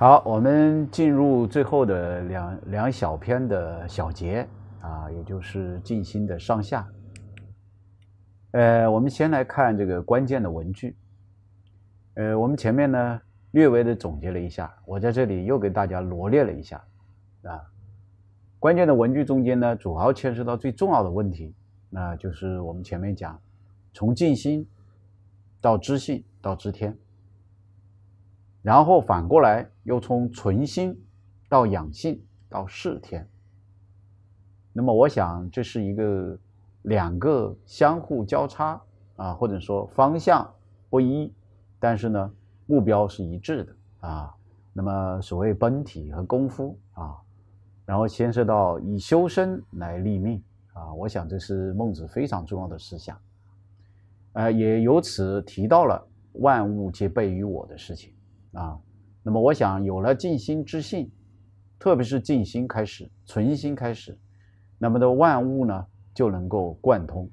好，我们进入最后的两两小篇的小节啊，也就是静心的上下。呃，我们先来看这个关键的文句。呃，我们前面呢略微的总结了一下，我在这里又给大家罗列了一下啊。关键的文句中间呢，主要牵涉到最重要的问题，那就是我们前面讲从静心到知性到知天。然后反过来，又从存心到养性到事天。那么，我想这是一个两个相互交叉啊，或者说方向不一，但是呢，目标是一致的啊。那么，所谓本体和功夫啊，然后牵涉到以修身来立命啊，我想这是孟子非常重要的思想，呃，也由此提到了万物皆备于我的事情。啊，那么我想有了静心之性，特别是静心开始，存心开始，那么的万物呢就能够贯通，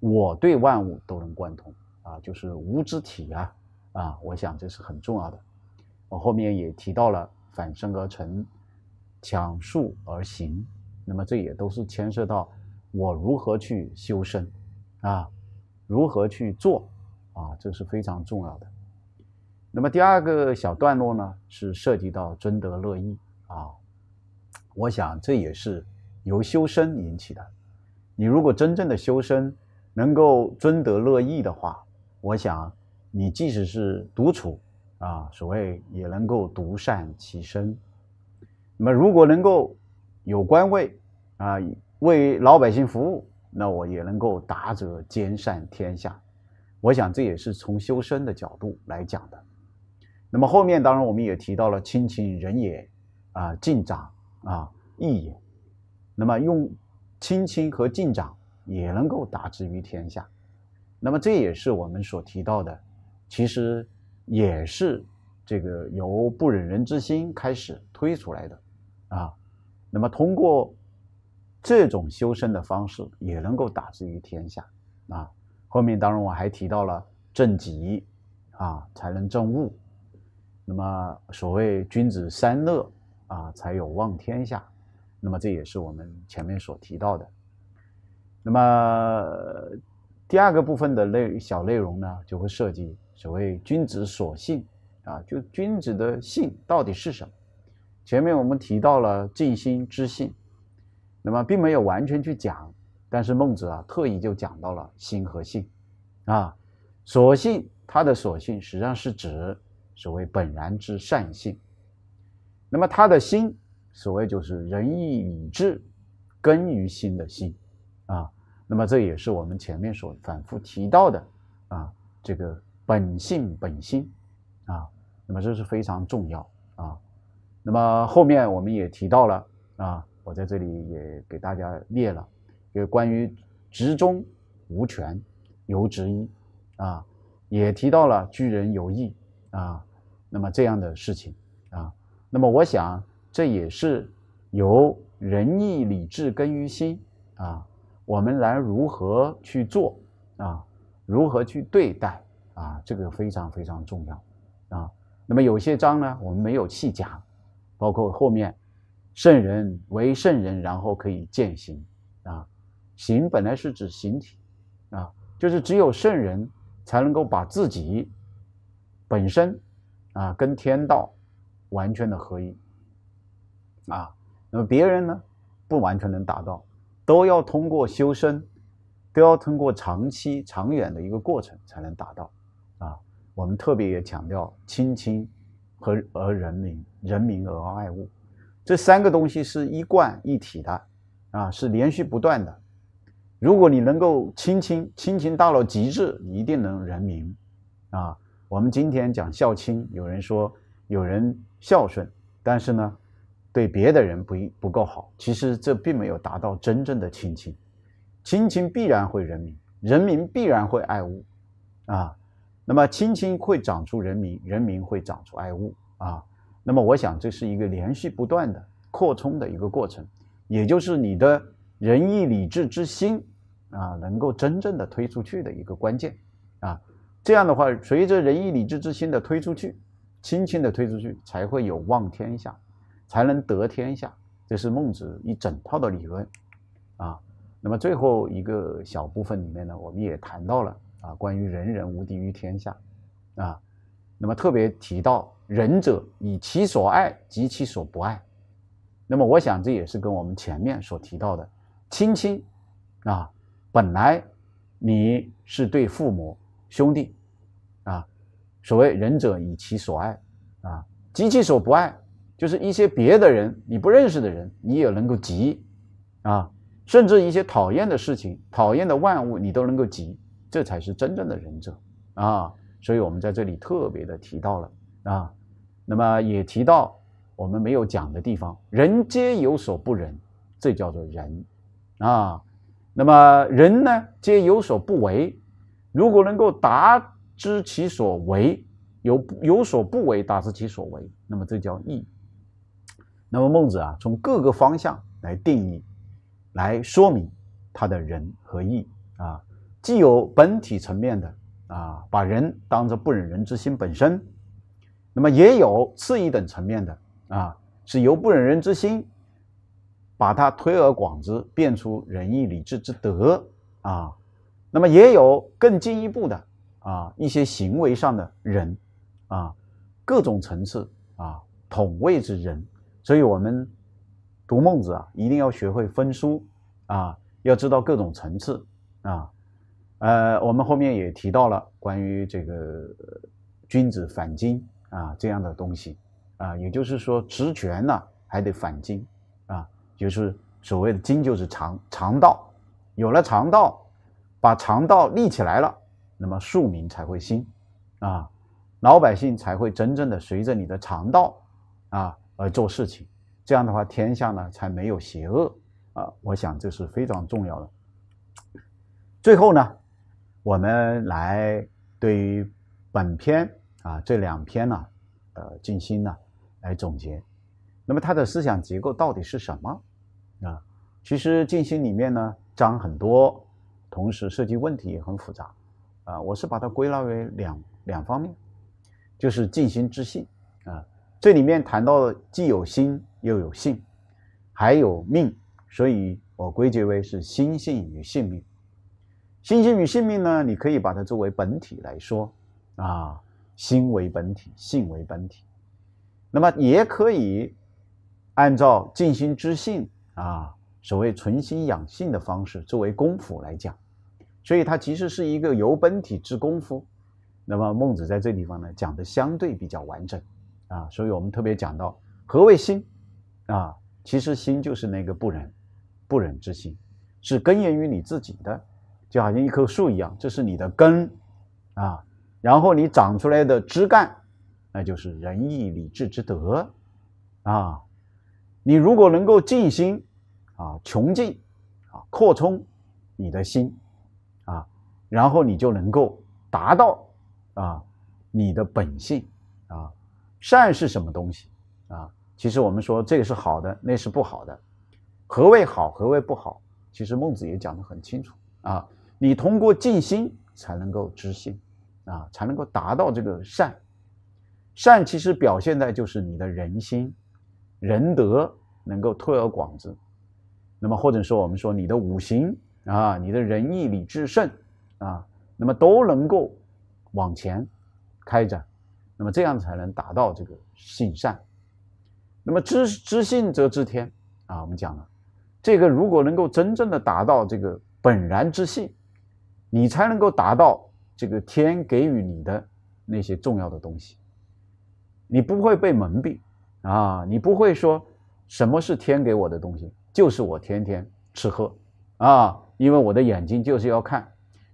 我对万物都能贯通啊，就是无知体啊啊，我想这是很重要的。我后面也提到了反身而成，强述而行，那么这也都是牵涉到我如何去修身，啊，如何去做啊，这是非常重要的。那么第二个小段落呢，是涉及到尊德乐义啊。我想这也是由修身引起的。你如果真正的修身，能够尊德乐义的话，我想你即使是独处啊，所谓也能够独善其身。那么如果能够有官位啊，为老百姓服务，那我也能够达者兼善天下。我想这也是从修身的角度来讲的。那么后面当然我们也提到了亲亲仁也，啊敬长啊义也，那么用亲亲和敬长也能够达之于天下，那么这也是我们所提到的，其实也是这个由不忍人之心开始推出来的，啊，那么通过这种修身的方式也能够达之于天下，啊，后面当然我还提到了正己啊才能正物。那么所谓君子三乐啊，才有望天下。那么这也是我们前面所提到的。那么第二个部分的内小内容呢，就会涉及所谓君子所性啊，就君子的性到底是什么？前面我们提到了静心知性，那么并没有完全去讲，但是孟子啊特意就讲到了心和性啊，所性他的所性实际上是指。所谓本然之善性，那么他的心，所谓就是仁义礼智根于心的心，啊，那么这也是我们前面所反复提到的，啊，这个本性本心，啊，那么这是非常重要啊。那么后面我们也提到了，啊，我在这里也给大家列了，就关于执中无权由执一，啊，也提到了居人有义，啊。那么这样的事情啊，那么我想这也是由仁义礼智根于心啊，我们来如何去做啊，如何去对待啊，这个非常非常重要啊。那么有些章呢，我们没有细讲，包括后面圣人为圣人，然后可以践行啊，行本来是指形体啊，就是只有圣人才能够把自己本身。啊，跟天道完全的合一啊，那么别人呢不完全能达到，都要通过修身，都要通过长期、长远的一个过程才能达到啊。我们特别也强调亲亲和而人民，人民而爱物，这三个东西是一贯一体的啊，是连续不断的。如果你能够亲亲，亲亲到了极致，你一定能人民啊。我们今天讲孝亲，有人说有人孝顺，但是呢，对别的人不不够好。其实这并没有达到真正的亲情。亲情必然会人民，人民必然会爱物，啊，那么亲情会长出人民，人民会长出爱物，啊，那么我想这是一个连续不断的扩充的一个过程，也就是你的仁义礼智之心啊，能够真正的推出去的一个关键，啊。这样的话，随着仁义礼智之心的推出去，轻轻的推出去，才会有望天下，才能得天下。这是孟子一整套的理论啊。那么最后一个小部分里面呢，我们也谈到了啊，关于人人无敌于天下啊。那么特别提到仁者以其所爱及其所不爱。那么我想这也是跟我们前面所提到的亲亲啊，本来你是对父母。兄弟，啊，所谓仁者以其所爱，啊，及其所不爱，就是一些别的人你不认识的人，你也能够及，啊，甚至一些讨厌的事情、讨厌的万物，你都能够及，这才是真正的仁者，啊，所以我们在这里特别的提到了，啊，那么也提到我们没有讲的地方，人皆有所不仁，这叫做仁，啊，那么人呢，皆有所不为。如果能够达知其所为，有有所不为，达知其所为，那么这叫义。那么孟子啊，从各个方向来定义、来说明他的人和义啊，既有本体层面的啊，把人当作不忍人之心本身，那么也有次一等层面的啊，是由不忍人之心，把它推而广之，变出仁义礼智之德啊。那么也有更进一步的啊，一些行为上的人，啊，各种层次啊，统位之人。所以，我们读孟子啊，一定要学会分书啊，要知道各种层次啊。呃，我们后面也提到了关于这个君子反经啊这样的东西啊，也就是说，职权呢还得反经啊，就是所谓的经就是肠肠道，有了肠道。把肠道立起来了，那么庶民才会兴，啊，老百姓才会真正的随着你的肠道啊而做事情，这样的话天下呢才没有邪恶，啊，我想这是非常重要的。最后呢，我们来对于本篇啊这两篇呢，呃，静心呢来总结，那么它的思想结构到底是什么？啊，其实静心里面呢章很多。同时，涉及问题也很复杂，啊，我是把它归纳为两两方面，就是尽心知性，啊，这里面谈到既有心又有性，还有命，所以我归结为是心性与性命。心性与性命呢，你可以把它作为本体来说，啊，心为本体，性为本体，那么也可以按照尽心知性，啊。所谓存心养性的方式，作为功夫来讲，所以它其实是一个由本体之功夫。那么孟子在这地方呢，讲的相对比较完整啊。所以我们特别讲到何谓心啊，其实心就是那个不忍，不忍之心是根源于你自己的，就好像一棵树一样，这是你的根啊。然后你长出来的枝干，那就是仁义礼智之德啊。你如果能够静心。啊，穷尽，啊，扩充你的心，啊，然后你就能够达到啊你的本性，啊，善是什么东西？啊，其实我们说这个是好的，那是不好的。何谓好？何谓不好？其实孟子也讲的很清楚。啊，你通过静心才能够知性，啊，才能够达到这个善。善其实表现在就是你的人心仁德能够推而广之。那么或者说，我们说你的五行啊，你的仁义礼智圣啊，那么都能够往前开展，那么这样才能达到这个性善。那么知知性则知天啊，我们讲了，这个如果能够真正的达到这个本然之性，你才能够达到这个天给予你的那些重要的东西，你不会被蒙蔽啊，你不会说什么是天给我的东西。就是我天天吃喝啊，因为我的眼睛就是要看，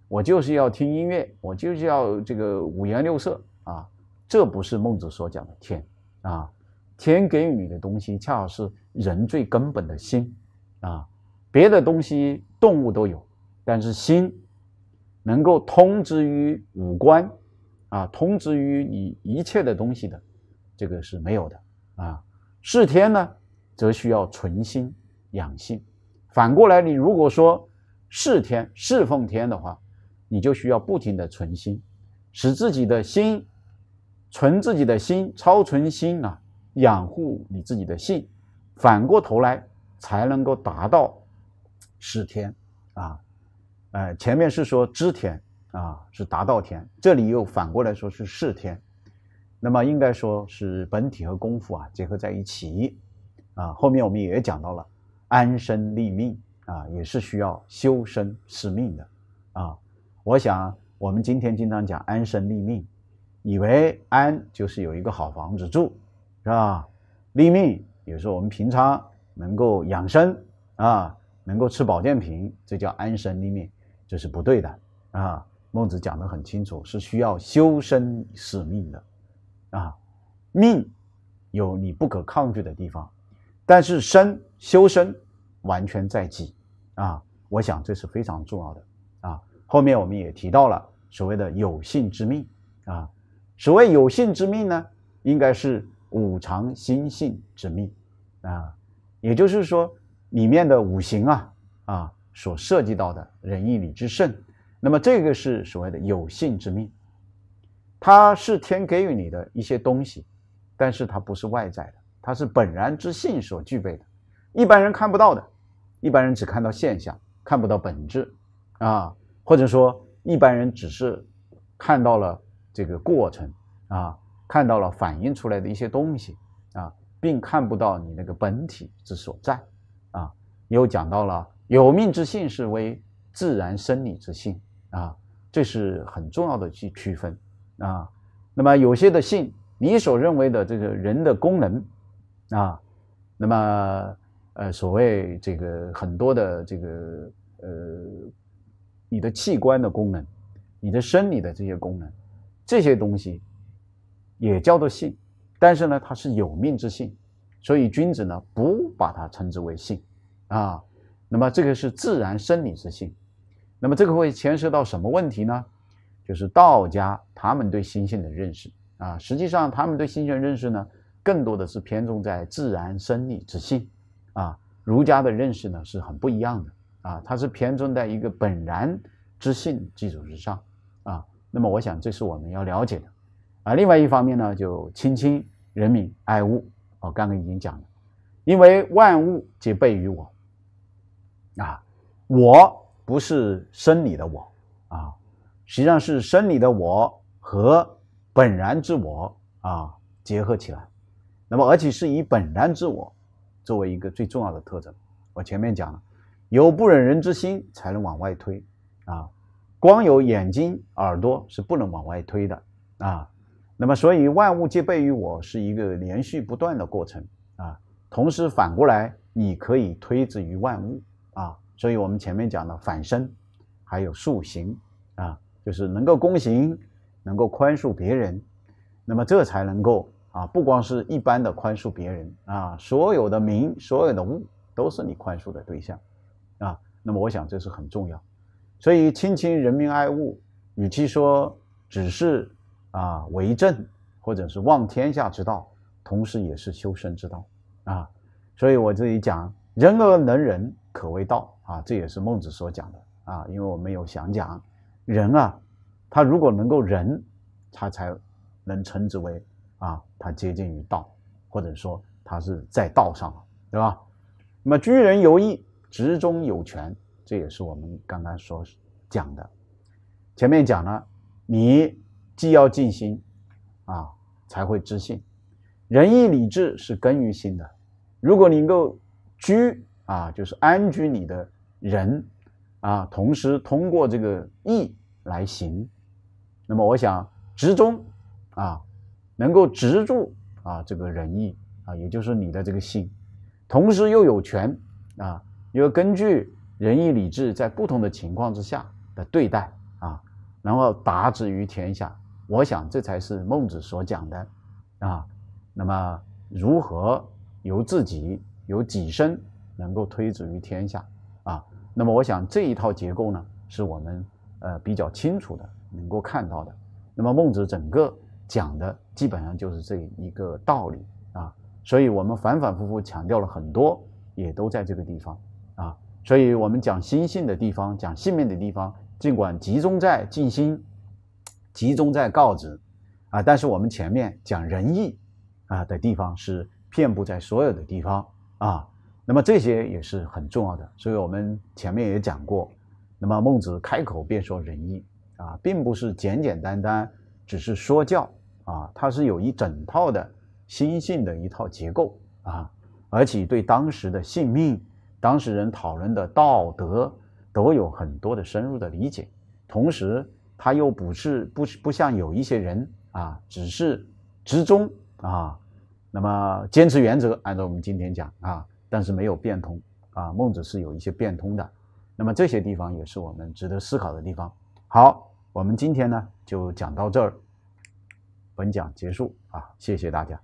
我就是要听音乐，我就是要这个五颜六色啊。这不是孟子所讲的天啊，天给予你的东西恰好是人最根本的心啊。别的东西动物都有，但是心能够通之于五官啊，通之于你一切的东西的，这个是没有的啊。是天呢，则需要存心。养性，反过来，你如果说是天、侍奉天的话，你就需要不停的存心，使自己的心存自己的心，超存心啊，养护你自己的性，反过头来才能够达到是天啊。呃，前面是说知天啊，是达到天，这里又反过来说是是天，那么应该说是本体和功夫啊结合在一起啊。后面我们也讲到了。安身立命啊，也是需要修身是命的，啊，我想我们今天经常讲安身立命，以为安就是有一个好房子住，是吧？立命有时候我们平常能够养生啊，能够吃保健品，这叫安身立命，这是不对的啊。孟子讲的很清楚，是需要修身使命的，啊，命有你不可抗拒的地方。但是身修身，完全在己啊，我想这是非常重要的啊。后面我们也提到了所谓的有性之命啊，所谓有性之命呢，应该是五常心性之命啊，也就是说里面的五行啊啊所涉及到的仁义礼智圣，那么这个是所谓的有性之命，它是天给予你的一些东西，但是它不是外在的。它是本然之性所具备的，一般人看不到的，一般人只看到现象，看不到本质，啊，或者说一般人只是看到了这个过程，啊，看到了反映出来的一些东西，啊，并看不到你那个本体之所在，啊，又讲到了有命之性是为自然生理之性，啊，这是很重要的去区分，啊，那么有些的性，你所认为的这个人的功能。啊，那么，呃，所谓这个很多的这个呃，你的器官的功能，你的生理的这些功能，这些东西，也叫做性，但是呢，它是有命之性，所以君子呢不把它称之为性，啊，那么这个是自然生理之性，那么这个会牵涉到什么问题呢？就是道家他们对心性的认识啊，实际上他们对心性的认识呢。更多的是偏重在自然生理之性啊，儒家的认识呢是很不一样的啊，它是偏重在一个本然之性基础之上啊。那么我想这是我们要了解的啊。另外一方面呢，就亲亲人民爱物我刚刚已经讲了，因为万物皆备于我啊，我不是生理的我啊，实际上是生理的我和本然之我啊结合起来。那么，而且是以本然自我作为一个最重要的特征。我前面讲了，有不忍人之心，才能往外推啊。光有眼睛、耳朵是不能往外推的啊。那么，所以万物皆备于我是一个连续不断的过程啊。同时，反过来，你可以推之于万物啊。所以我们前面讲的反身，还有塑形啊，就是能够躬行，能够宽恕别人，那么这才能够。啊，不光是一般的宽恕别人啊，所有的名，所有的物，都是你宽恕的对象，啊，那么我想这是很重要，所以亲亲人民爱物，与其说只是啊为政，或者是望天下之道，同时也是修身之道啊，所以我这里讲人而能仁，可谓道啊，这也是孟子所讲的啊，因为我们有详讲，人啊，他如果能够仁，他才能称之为。啊，他接近于道，或者说他是在道上了，对吧？那么居人有义，执中有权，这也是我们刚刚所讲的。前面讲了，你既要尽心啊，才会知性；仁义礼智是根于心的。如果你能够居啊，就是安居你的人啊，同时通过这个义来行，那么我想执中啊。能够执住啊，这个仁义啊，也就是你的这个性，同时又有权啊，又根据仁义礼智在不同的情况之下的对待啊，然后达之于天下。我想这才是孟子所讲的啊。那么如何由自己由己身能够推之于天下啊？那么我想这一套结构呢，是我们呃比较清楚的能够看到的。那么孟子整个。讲的基本上就是这一个道理啊，所以我们反反复复强调了很多，也都在这个地方啊。所以我们讲心性的地方，讲性命的地方，尽管集中在静心，集中在告知啊，但是我们前面讲仁义啊的地方是遍布在所有的地方啊。那么这些也是很重要的，所以我们前面也讲过。那么孟子开口便说仁义啊，并不是简简单单只是说教。啊，它是有一整套的心性的一套结构啊，而且对当时的性命、当事人讨论的道德都有很多的深入的理解。同时，他又不是不不像有一些人啊，只是执中啊，那么坚持原则，按照我们今天讲啊，但是没有变通啊。孟子是有一些变通的，那么这些地方也是我们值得思考的地方。好，我们今天呢就讲到这儿。本讲结束啊，谢谢大家。